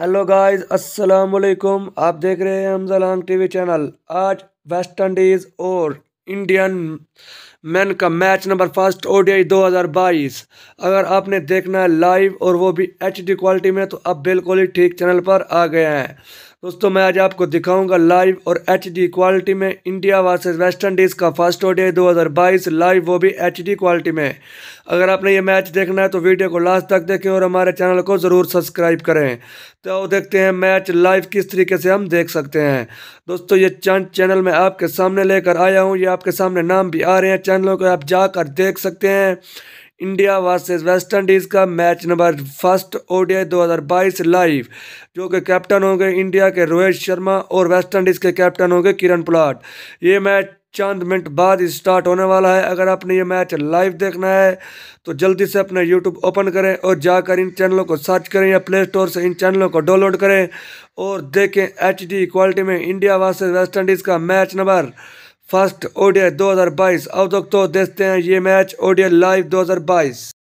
hello guys अस्सलाम वालेकुम आप देख रहे हैं हमजा लांग टी चैनल आज वेस्ट इंडीज़ और इंडियन मैन का मैच नंबर फर्स्ट ओ 2022 अगर आपने देखना है लाइव और वो भी एचडी क्वालिटी में तो आप बिल्कुल ही ठीक चैनल पर आ गए हैं दोस्तों मैं आज आपको दिखाऊंगा लाइव और एच क्वालिटी में इंडिया वर्सेज वेस्ट इंडीज़ का फर्स्ट ओडे 2022 लाइव वो भी एच क्वालिटी में अगर आपने ये मैच देखना है तो वीडियो को लास्ट तक देखें और हमारे चैनल को ज़रूर सब्सक्राइब करें तो देखते हैं मैच लाइव किस तरीके से हम देख सकते हैं दोस्तों ये चंद चैनल मैं आपके सामने लेकर आया हूँ ये आपके सामने नाम भी आ रहे हैं चैनलों को आप जाकर देख सकते हैं इंडिया वर्सेस वेस्ट इंडीज़ का match number first ODI 2022 live जो कि कैप्टन होंगे इंडिया के रोहित शर्मा और वेस्ट इंडीज़ के कैप्टन होंगे किरण पुलाट ये मैच चंद मिनट बाद स्टार्ट होने वाला है अगर आपने ये मैच लाइव देखना है तो जल्दी से अपना यूट्यूब ओपन करें और जाकर इन चैनलों को सर्च करें या प्ले स्टोर से इन चैनलों को डाउनलोड करें और देखें एच क्वालिटी में इंडिया वर्सेज वेस्ट इंडीज़ का मैच नंबर फर्स्ट ओडिया 2022 अब दोस्तों देखते हैं ये मैच ओडिया लाइव 2022